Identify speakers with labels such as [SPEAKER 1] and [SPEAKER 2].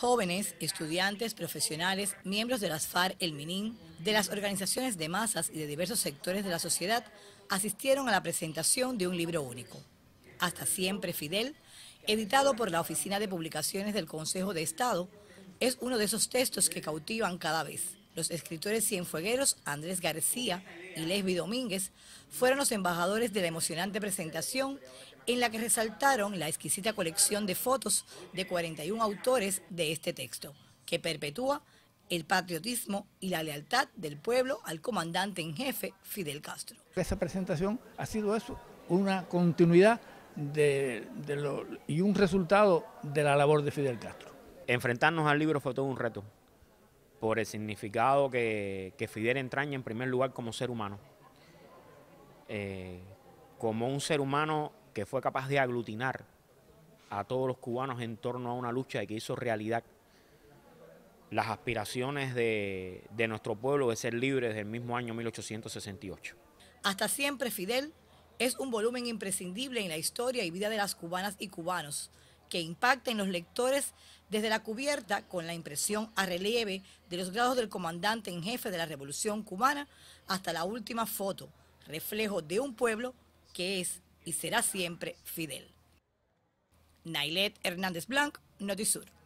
[SPEAKER 1] Jóvenes, estudiantes, profesionales, miembros de las FARC, el MININ, de las organizaciones de masas y de diversos sectores de la sociedad asistieron a la presentación de un libro único, Hasta siempre Fidel, editado por la Oficina de Publicaciones del Consejo de Estado, es uno de esos textos que cautivan cada vez los escritores cienfuegueros Andrés García y Lesbi Domínguez fueron los embajadores de la emocionante presentación en la que resaltaron la exquisita colección de fotos de 41 autores de este texto, que perpetúa el patriotismo y la lealtad del pueblo al comandante en jefe Fidel Castro.
[SPEAKER 2] Esa presentación ha sido eso, una continuidad
[SPEAKER 3] y un resultado de la labor de Fidel Castro. Enfrentarnos al libro fue todo un reto por el significado que, Fidel entraña en primer lugar como ser humano. Eh, como un ser humano que fue capaz de aglutinar a todos los cubanos en torno a una lucha y que hizo realidad las aspiraciones de, de nuestro pueblo de ser libre desde el mismo año 1868.
[SPEAKER 1] Hasta siempre Fidel es un volumen imprescindible en la historia y vida de las cubanas y cubanos que impacten los lectores desde la cubierta con la impresión a relieve de los grados del comandante en jefe de la Revolución cubana hasta la última foto, reflejo de un pueblo que es y será siempre Fidel. Naylet Hernández Blanc, Notisur.